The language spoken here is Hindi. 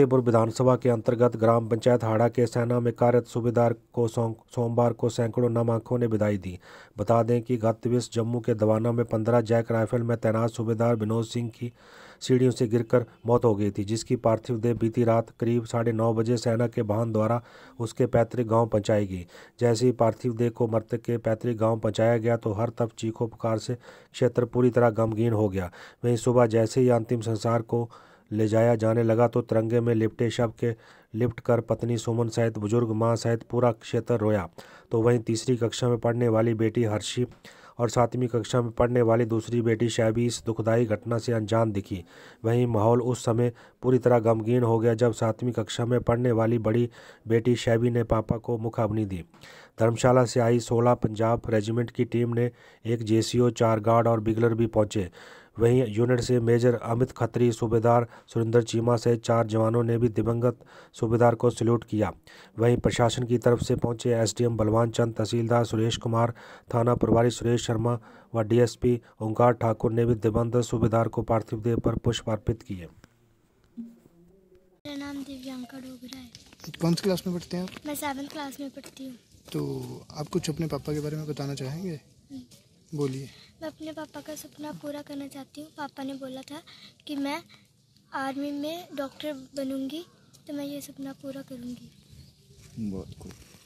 फतेहपुर विधानसभा के अंतर्गत ग्राम पंचायत हाड़ा के सेना में कार्यरत सूबेदार को सोमवार को सैकड़ों नम आंखों ने विदाई दी बता दें कि गत दिवस जम्मू के दवाना में पंद्रह जैक राइफल में तैनात सूबेदार विनोद सिंह की सीढ़ियों से गिरकर मौत हो गई थी जिसकी पार्थिव देह बीती रात करीब साढ़े नौ बजे सेना के वाहन द्वारा उसके पैतृक गांव पहुंचाई गई जैसे ही पार्थिव देह को मृतक के पैतृक गांव पहुंचाया गया तो हर तरफ चीखों पुकार से क्षेत्र पूरी तरह गमगीन हो गया वहीं सुबह जैसे ही अंतिम संसार को ले जाया जाने लगा तो तिरंगे में लिपटे शव के लिपट कर पत्नी सुमन सहित बुजुर्ग माँ सहित पूरा क्षेत्र रोया तो वहीं तीसरी कक्षा में पढ़ने वाली बेटी हर्षी और सातवीं कक्षा में पढ़ने वाली दूसरी बेटी शैबी इस दुखदायी घटना से अनजान दिखी वहीं माहौल उस समय पूरी तरह गमगीन हो गया जब सातवीं कक्षा में पढ़ने वाली बड़ी बेटी शैबी ने पापा को मुखाग्नि दी धर्मशाला से आई सोलह पंजाब रेजिमेंट की टीम ने एक जेसीओ चार गार्ड और बिगलर भी पहुंचे वहीं यूनिट से मेजर अमित खत्री सूबेदार सुरेंद्र चीमा से चार जवानों ने भी दिवंगत सूबेदार को सल्यूट किया वहीं प्रशासन की तरफ से पहुंचे एसडीएम बलवान चंद तहसीलदार सुरेश कुमार थाना प्रभारी सुरेश शर्मा व डीएसपी ओंकार ठाकुर ने भी दिवंगत सूबेदार को पार्थिव देह पर पुष्प अर्पित किए कौन सी क्लास में पढ़ते हैं आप मैं क्लास में पढ़ती हूँ तो आप कुछ अपने पापा के बारे में बताना चाहेंगे हम्म। बोलिए मैं अपने पापा का सपना पूरा करना चाहती हूँ पापा ने बोला था कि मैं आर्मी में डॉक्टर बनूंगी तो मैं ये सपना पूरा करूँगी बहुत खूब